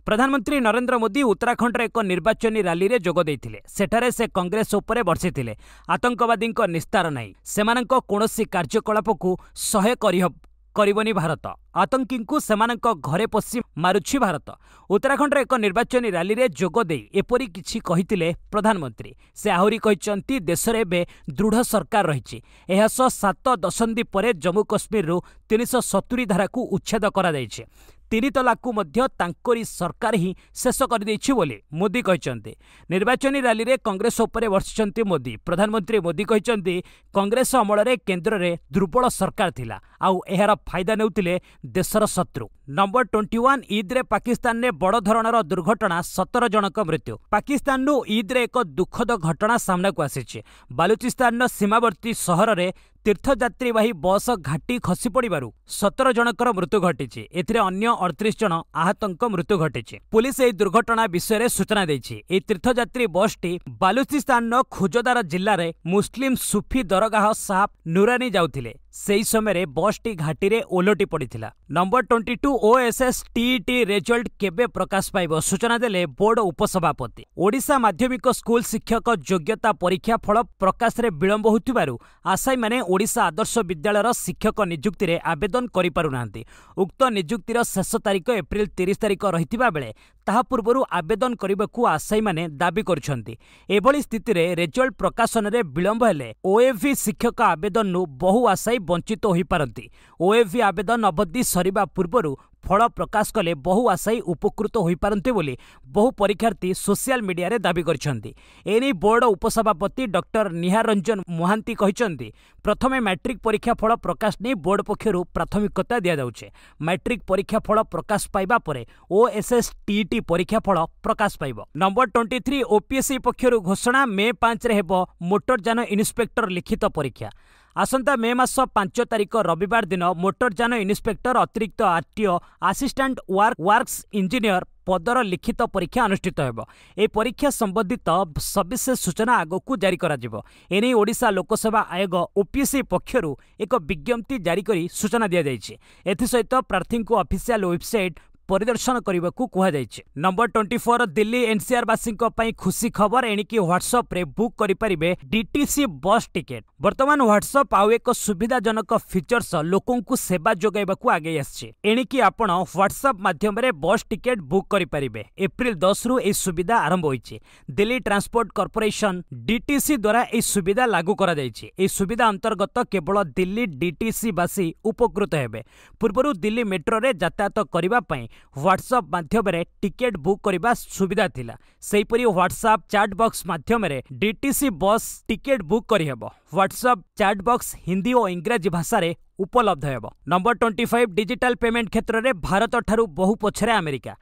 ପ୍ରଧାନମନ୍ତ୍ରୀ ନରେନ୍ଦ୍ର ମୋଦି ଉତ୍ତରାଖଣ୍ଡର ଏକ ନିର୍ବାଚନୀ ରାଲିରେ ଯୋଗ ଦେଇଥିଲେ ସେଠାରେ ସେ କଂଗ୍ରେସ ଉପରେ ବର୍ଷିଥିଲେ ଆତଙ୍କବାଦୀଙ୍କ ନିସ୍ତାର ନାହିଁ ସେମାନଙ୍କ କୌଣସି କାର୍ଯ୍ୟକଳାପକୁ ଶହେ କରିହେବ କରିବନି ଭାରତ ଆତଙ୍କୀଙ୍କୁ ସେମାନଙ୍କ ଘରେ ପଶି ମାରୁଛି ଭାରତ ଉତ୍ତରାଖଣ୍ଡର ଏକ ନିର୍ବାଚନୀ ରାଲିରେ ଯୋଗ ଦେଇ ଏପରି କିଛି କହିଥିଲେ ପ୍ରଧାନମନ୍ତ୍ରୀ ସେ ଆହୁରି କହିଛନ୍ତି ଦେଶରେ ଏବେ ଦୃଢ଼ ସରକାର ରହିଛି ଏହାସହ ସାତ ଦଶନ୍ଧି ପରେ ଜମ୍ମୁ କାଶ୍ମୀରରୁ ତିନିଶହ ସତୁରି ଧାରାକୁ ଉଚ୍ଛେଦ କରାଯାଇଛି ତିନି ତଲାକକୁ ମଧ୍ୟ ତାଙ୍କରି ସରକାର ହିଁ ଶେଷ କରିଦେଇଛି ବୋଲି ମୋଦି କହିଛନ୍ତି ନିର୍ବାଚନୀ ରାଲିରେ କଂଗ୍ରେସ ଉପରେ ବର୍ଷିଛନ୍ତି ମୋଦି ପ୍ରଧାନମନ୍ତ୍ରୀ ମୋଦି କହିଛନ୍ତି କଂଗ୍ରେସ ଅମଳରେ କେନ୍ଦ୍ରରେ ଦୁର୍ବଳ ସରକାର ଥିଲା ଆଉ ଏହାର ଫାଇଦା ନେଉଥିଲେ ଦେଶର ଶତ୍ରୁ ନମ୍ବର ଟ୍ୱେଣ୍ଟି ୱାନ୍ ଇଦ୍ରେ ପାକିସ୍ତାନରେ ବଡ଼ ଧରଣର ଦୁର୍ଘଟଣା ସତର ଜଣଙ୍କ ମୃତ୍ୟୁ ପାକିସ୍ତାନରୁ ଇଦ୍ରେ ଏକ ଦୁଃଖଦ ଘଟଣା ସାମ୍ନାକୁ ଆସିଛି ବାଲୁଚିସ୍ତାନର ସୀମାବର୍ତ୍ତୀ ସହରରେ ତୀର୍ଥଯାତ୍ରୀବାହୀ ବସ୍ ଘାଟି ଖସିପଡ଼ିବାରୁ ସତର ଜଣଙ୍କର ମୃତ୍ୟୁ ଘଟିଛି ଏଥିରେ ଅନ୍ୟ ଅଠତିରିଶ ଜଣ ଆହତଙ୍କ ମୃତ୍ୟୁ ଘଟିଛି ପୁଲିସ୍ ଏହି ଦୁର୍ଘଟଣା ବିଷୟରେ ସୂଚନା ଦେଇଛି ଏହି ତୀର୍ଥଯାତ୍ରୀ ବସ୍ଟି ବାଲୁଚିସ୍ତାନର ଖୁଜଦାର ଜିଲ୍ଲାରେ ମୁସଲିମ୍ ସୁଫି ଦରଗାହ ସାପ୍ ନୁରାନୀ ଯାଉଥିଲେ ସେହି ସମୟରେ ବସ୍ଟି ଘାଟିରେ ଓଲଟି ପଡ଼ିଥିଲା number twenty two OSS TET result କେବେ ପ୍ରକାଶ ପାଇବ ସୂଚନା ଦେଲେ ବୋର୍ଡ ଉପସଭାପତି ଓଡ଼ିଶା ମାଧ୍ୟମିକ ସ୍କୁଲ ଶିକ୍ଷକ ଯୋଗ୍ୟତା ପରୀକ୍ଷା ଫଳ ପ୍ରକାଶରେ ବିଳମ୍ବ ହୋଇଥିବାରୁ ଆଶାୟୀମାନେ ଓଡ଼ିଶା ଆଦର୍ଶ ବିଦ୍ୟାଳୟର ଶିକ୍ଷକ ନିଯୁକ୍ତିରେ ଆବେଦନ କରିପାରୁନାହାନ୍ତି ଉକ୍ତ ନିଯୁକ୍ତିର ଶେଷ ତାରିଖ ଏପ୍ରିଲ ତିରିଶ ତାରିଖ ରହିଥିବା ବେଳେ ତାହା ପୂର୍ବରୁ ଆବେଦନ କରିବାକୁ ଆଶାୟୀମାନେ ଦାବି କରୁଛନ୍ତି ଏଭଳି ସ୍ଥିତିରେ ରେଜଲ୍ଟ ପ୍ରକାଶନରେ ବିଳମ୍ବ ହେଲେ ଓଏଭି ଶିକ୍ଷକ ଆବେଦନରୁ ବହୁ ଆଶାୟୀ ବଞ୍ଚିତ ହୋଇପାରନ୍ତି ଓଏଭି ଆବେଦନ ଅବଧି ସରିବା ପୂର୍ବରୁ ଫଳ ପ୍ରକାଶ କଲେ ବହୁ ଆଶାୟୀ ଉପକୃତ ହୋଇପାରନ୍ତି ବୋଲି ବହୁ ପରୀକ୍ଷାର୍ଥୀ ସୋସିଆଲ ମିଡିଆରେ ଦାବି କରିଛନ୍ତି ଏନେଇ ବୋର୍ଡ ଉପସଭାପତି ଡକ୍ଟର ନିହାର ରଞ୍ଜନ ମହାନ୍ତି କହିଛନ୍ତି ପ୍ରଥମେ ମ୍ୟାଟ୍ରିକ୍ ପରୀକ୍ଷା ଫଳ ପ୍ରକାଶ ନେଇ ବୋର୍ଡ ପକ୍ଷରୁ ପ୍ରାଥମିକତା ଦିଆଯାଉଛି ମ୍ୟାଟ୍ରିକ୍ ପରୀକ୍ଷା ଫଳ ପ୍ରକାଶ ପାଇବା ପରେ ଓଏସ୍ଏସ୍ ଟିଇଟି ପରୀକ୍ଷା ଫଳ ପ୍ରକାଶ ପାଇବ ନମ୍ବର ଟ୍ୱେଣ୍ଟି ଥ୍ରୀ ଓପିଏସ୍ସି ପକ୍ଷରୁ ଘୋଷଣା ମେ ପାଞ୍ଚରେ ହେବ ମୋଟରଯାନ ଇନ୍ସପେକ୍ଟର ଲିଖିତ ପରୀକ୍ଷା ଆସନ୍ତା ମେ ମାସ ପାଞ୍ଚ ତାରିଖ ରବିବାର ଦିନ ମୋଟର ଯାନ ଇନ୍ସପେକ୍ଟର ଅତିରିକ୍ତ RTO assistant work works engineer ପଦର ଲିଖିତ ପରୀକ୍ଷା ଅନୁଷ୍ଠିତ ହେବ ଏହି ପରୀକ୍ଷା ସମ୍ବନ୍ଧିତ ସବିଶେଷ ସୂଚନା ଆଗକୁ ଜାରି କରାଯିବ ଏନେଇ ଓଡ଼ିଶା ଲୋକସେବା ଆୟୋଗ ଓପିଏସ୍ସି ପକ୍ଷରୁ ଏକ ବିଜ୍ଞପ୍ତି ଜାରି କରି ସୂଚନା ଦିଆଯାଇଛି ଏଥିସହିତ ପ୍ରାର୍ଥୀଙ୍କୁ ଅଫିସିଆଲ୍ ୱେବ୍ସାଇଟ୍ ପରିଦର୍ଶନ କରିବାକୁ କୁହାଯାଇଛି ନମ୍ବର ଟ୍ୱେଣ୍ଟି ଫୋର୍ ଦିଲ୍ଲୀ ଏନ୍ସିଆରବାସୀଙ୍କ ପାଇଁ ଖୁସି ଖବର ଏଣିକି ହ୍ୱାଟ୍ସଆପ୍ରେ ବୁକ୍ କରିପାରିବେ ଡିଟିସି ବସ୍ ଟିକେଟ୍ ବର୍ତ୍ତମାନ ହ୍ୱାଟ୍ସଆପ୍ ଆଉ ଏକ ସୁବିଧାଜନକ ଫିଚର୍ ସହ ଲୋକଙ୍କୁ ସେବା ଯୋଗାଇବାକୁ ଆଗେଇ ଆସିଛି ଏଣିକି ଆପଣ ହ୍ୱାଟ୍ସଆପ୍ ମାଧ୍ୟମରେ ବସ୍ ଟିକେଟ୍ ବୁକ୍ କରିପାରିବେ ଏପ୍ରିଲ ଦଶରୁ ଏହି ସୁବିଧା ଆରମ୍ଭ ହୋଇଛି ଦିଲ୍ଲୀ ଟ୍ରାନ୍ସପୋର୍ଟ କର୍ପୋରେସନ ଡିଟିସି ଦ୍ୱାରା ଏହି ସୁବିଧା ଲାଗୁ କରାଯାଇଛି ଏହି ସୁବିଧା ଅନ୍ତର୍ଗତ କେବଳ ଦିଲ୍ଲୀ ଡିଟିସି ବାସୀ ଉପକୃତ ହେବେ ପୂର୍ବରୁ ଦିଲ୍ଲୀ ମେଟ୍ରୋରେ ଯାତାୟାତ କରିବା ପାଇଁ ହ୍ୱାଟ୍ସଆପ୍ ମାଧ୍ୟମରେ ଟିକେଟ୍ ବୁକ୍ କରିବା ସୁବିଧା ଥିଲା ସେହିପରି ହ୍ୱାଟ୍ସଆପ୍ ଚାଟ୍ ବକ୍ସ ମାଧ୍ୟମରେ ଡିଟିସି ବସ୍ ଟିକେଟ୍ ବୁକ୍ କରିହେବ ହ୍ୱାଟ୍ସଆପ୍ ଚାଟ୍ ବକ୍ସ ହିନ୍ଦୀ ଓ ଇଂରାଜୀ ଭାଷାରେ ଉପଲବ୍ଧ ହେବ number twenty five digital payment କ୍ଷେତ୍ରରେ ଭାରତଠାରୁ ବହୁ ପଛରେ ଆମେରିକା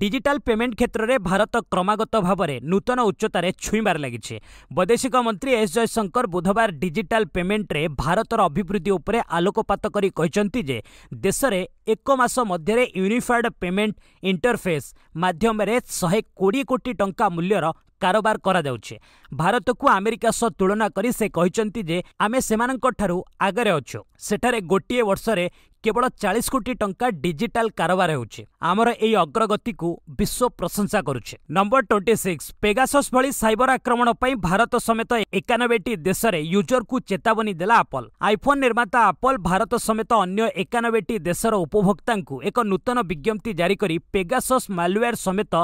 ডিজিটাল পেমেন্ট ক্ষেত্রে ভারত ক্রমাগত ভাবে নূতন উচ্চতার ছুঁইবার লাগিছে বৈদেশিক মন্ত্রী এস জয়শঙ্কর বুধবার ডিজিটাল পেমেন্টরে ভারতর অভিবৃদ্ধি উপরে আলোকপাত করে কিন্তু যে দেশে এক মাস মধ্যে ইউনিফাইড পেমেন্ট ইন্টরফেস মাধ্যমে শহে কোড়ি কোটি টঙ্কা মূল্যর କାରବାର କରାଯାଉଛି ଭାରତକୁ ଆମେରିକା ସହ ତୁଳନା କରି ସେ କହିଛନ୍ତି ଯେ ଆମେ ସେମାନଙ୍କଠାରୁ ଆଗରେ ଅଛୁ ସେଠାରେ ଗୋଟିଏ ବର୍ଷରେ କେବଳ ଚାଳିଶ କୋଟି ଟଙ୍କା ଡିଜିଟାଲ କାରବାର ହେଉଛି ଆମର ଏହି ଅଗ୍ରଗତିକୁ ବିଶ୍ୱ ପ୍ରଶଂସା କରୁଛି ନମ୍ବର ଟ୍ୱେଣ୍ଟି ସିକ୍ସ ପେଗାସସ୍ ଭଳି ସାଇବର ଆକ୍ରମଣ ପାଇଁ ଭାରତ ସମେତ ଏକାନବେଟି ଦେଶରେ ୟୁଜରକୁ ଚେତାବନୀ ଦେଲା ଆପଲ୍ ଆଇଫୋନ୍ ନିର୍ମାତା ଆପଲ୍ ଭାରତ ସମେତ ଅନ୍ୟ ଏକାନବେଟି ଦେଶର ଉପଭୋକ୍ତାଙ୍କୁ ଏକ ନୂତନ ବିଜ୍ଞପ୍ତି ଜାରି କରି ପେଗାସସ୍ ମାଲୱେୟାର ସମେତ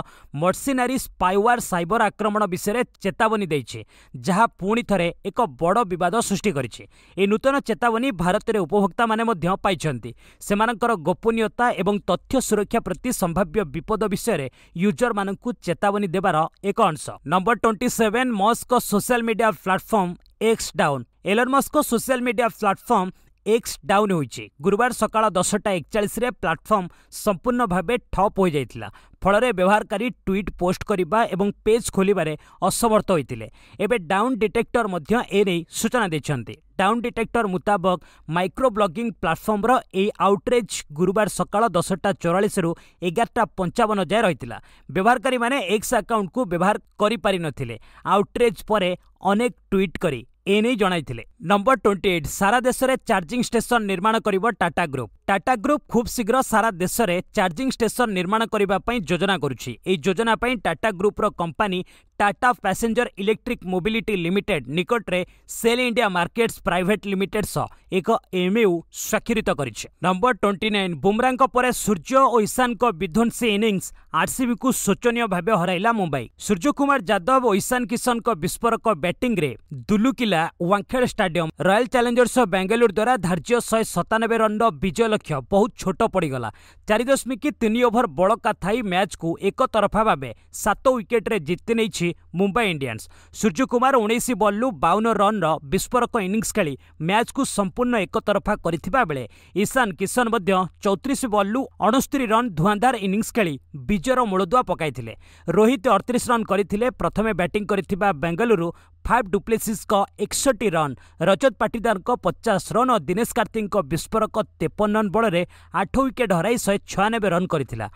ମର୍ସିନାରୀ ସ୍ପାଇୱାର ସାଇବର ଆକ୍ରମଣ ବିଷୟରେ ଚେତାବନୀ ଦେଇଛି ଯାହା ପୁଣି ଥରେ ଏକ ବଡ଼ ବିବାଦ ସୃଷ୍ଟି କରିଛି ଏହି ନୂତନ ଚେତାବନୀ ଭାରତରେ ଉପଭୋକ୍ତାମାନେ ମଧ୍ୟ ପାଇଛନ୍ତି କରିଛନ୍ତି ସେମାନଙ୍କର ଗୋପନୀୟତା ଏବଂ ତଥ୍ୟ ସୁରକ୍ଷା ପ୍ରତି ସମ୍ଭାବ୍ୟ ବିପଦ ବିଷୟରେ ୟୁଜରମାନଙ୍କୁ ଚେତାବନୀ ଦେବାର ଏକ ଅଂଶ number twenty seven Musk social media platform X down Elon Musk social media platform X down ହୋଇଛି ଗୁରୁବାର ସକାଳ ଦଶଟା ଏକଚାଳିଶରେ ପ୍ଲାଟଫର୍ମ ସମ୍ପୂର୍ଣ୍ଣ ଭାବେ ଠପ୍ ହୋଇଯାଇଥିଲା ଫଳରେ ବ୍ୟବହାରକାରୀ ଟ୍ୱିଟ୍ ପୋଷ୍ଟ କରିବା ଏବଂ ପେଜ୍ ଖୋଲିବାରେ ଅସମର୍ଥ ହୋଇଥିଲେ ଏବେ ଡାଉନ୍ ଡିଟେକ୍ଟର ମଧ୍ୟ ଏନେଇ ସୂଚନା ଦେଇଛନ୍ତି ଡାଉନ୍ ଡିଟେକ୍ଟର ମୁତାବକ ମାଇକ୍ରୋ ବ୍ଲଗିଂ ପ୍ଲାଟଫର୍ମର ଏହି ଆଉଟରେଜ୍ ଗୁରୁବାର ସକାଳ ଦଶଟା ଚଉରାଳିଶରୁ ଏଗାରଟା ପଞ୍ଚାବନ ଯାଏଁ ରହିଥିଲା ବ୍ୟବହାରକାରୀମାନେ ଏକ୍ସ ଆକାଉଣ୍ଟକୁ ବ୍ୟବହାର କରିପାରିନଥିଲେ ଆଉଟରେଜ୍ ପରେ ଅନେକ ଟ୍ୱିଟ୍ କରି ଏନେଇ ଜଣାଇଥିଲେ ନମ୍ବର ଟ୍ୱେଣ୍ଟି ଏଇଟ୍ ସାରା ଦେଶରେ ଚାର୍ଜିଂ ଷ୍ଟେସନ ନିର୍ମାଣ କରିବ ଟାଟା ଗ୍ରୁପ୍ টাটা গ্রুপ খুব শীঘ্র সারা দেশে চার্জিং স্টেসন নির্মাণ করা যোজনা করছে এই যোজনা পাই টাটা গ্রুপর company Tata passenger electric mobility limited নিকটরে সেল ইন্ডিয়া মার্কেটস প্রাইভেট লিমিটেড সহ এক এমইউ স্বাক্ষরিত করেছে নম্বর টোয়েন্টি নাইন বুমরাঙ্ক পরে সূর্য ও ইশানক বিধ্বংসী ইনিংস আরসিবি কু শোচনীয় ভাবে হরাইলা মুম্বাই সূর্যকুমার যাদব ও ঈশান কিষণক বিস্ফোরক ব্যাটিংরে দুলুকিলা Wankhede stadium Royal Challengers Bengaluru দ্বারা ধার্য শহে সতানবে রনর বিজয় ખબર બહુત છોટો પડી ગલા 4.3 ઓવર બળકા થાઈ મેચ કુ એક તરફા બાબે 7 વિકેટ રે જીત લેઈ ચી મુંબઈ ઇન્ડિયન્સ surju kumar 19 બોલુ 52 રન ર વિસ્પરક ઇનિંગ્સ ખાલી મેચ કુ સંપૂર્ણ એક તરફા કરી થા બેલે ઈશાન કિશન મધ્ય 34 બોલુ 69 રન ધુવાндар ઇનિંગ્સ ખાલી બીજો મોળદવા પકાય થીલે રોહિત 38 રન કરી થીલે પ્રથમ બેટિંગ કરી થા બેંગલુરુ ଫାଇଭ୍ ଡୁପ୍ଲେସିସ୍ଙ୍କ ଏକଷଠି ରନ୍ ରଜତ ପାଟିଦାରଙ୍କ ପଚାଶ ରନ୍ ଓ ଦିନେଶ କାର୍ତ୍ତିକଙ୍କ ବିସ୍ଫୋରକ ତେପନ ରନ୍ ବଳରେ ଆଠ ୱିକେଟ୍ ହରାଇ ଶହେ ଛୟାନବେ ରନ୍ କରିଥିଲା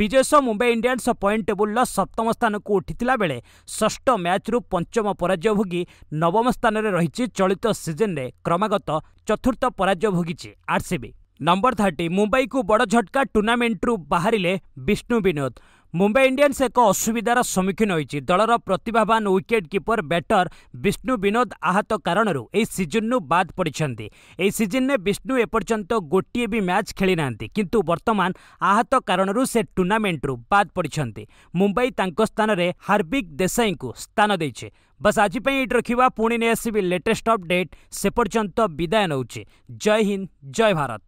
ବିଜୟ ସହ ମୁମ୍ବାଇ ଇଣ୍ଡିଆନ୍ସ ପଏଣ୍ଟ ଟେବୁଲର ସପ୍ତମ ସ୍ଥାନକୁ ଉଠିଥିଲା ବେଳେ ଷଷ୍ଠ ମ୍ୟାଚ୍ରୁ ପଞ୍ଚମ ପରାଜୟ ଭୋଗି ନବମ ସ୍ଥାନରେ ରହିଛି ଚଳିତ ସିଜନରେ କ୍ରମାଗତ ଚତୁର୍ଥ ପରାଜୟ ଭୋଗିଛି ଆର୍ସିବି ନମ୍ବର ଥାର୍ଟି ମୁମ୍ବାଇକୁ ବଡ଼ ଝଟକା ଟୁର୍ଣ୍ଣାମେଣ୍ଟରୁ ବାହାରିଲେ ବିଷ୍ଣୁ ବିନୋଦ ମୁମ୍ବାଇ ଇଣ୍ଡିଆନ୍ସ ଏକ ଅସୁବିଧାର ସମ୍ମୁଖୀନ ହୋଇଛି ଦଳର ପ୍ରତିଭାବାନ wicket keeper batter Vishnu Vinod ଆହତ କାରଣରୁ ଏହି ସିଜିନ୍ରୁ ବାଦ୍ ପଡ଼ିଛନ୍ତି ଏହି ସିଜିନ୍ରେ ବିଷ୍ଣୁ ଏପର୍ଯ୍ୟନ୍ତ ଗୋଟିଏ ବି ମ୍ୟାଚ୍ ଖେଳିନାହାନ୍ତି କିନ୍ତୁ ବର୍ତ୍ତମାନ ଆହତ କାରଣରୁ ସେ ଟୁର୍ଣ୍ଣାମେଣ୍ଟରୁ ବାଦ୍ ପଡ଼ିଛନ୍ତି ମୁମ୍ବାଇ ତାଙ୍କ ସ୍ଥାନରେ ହାର୍ବିକ୍ ଦେଶାଇଙ୍କୁ ସ୍ଥାନ ଦେଇଛି ବାସ୍ ଆଜି ପାଇଁ ଏଇଠି ରଖିବା ପୁଣି ନେଇ ଆସିବି ଲେଟେଷ୍ଟ ଅପଡେଟ୍ ସେପର୍ଯ୍ୟନ୍ତ ବିଦାୟ ନେଉଛି ଜୟ ହିନ୍ଦ ଜୟ ଭାରତ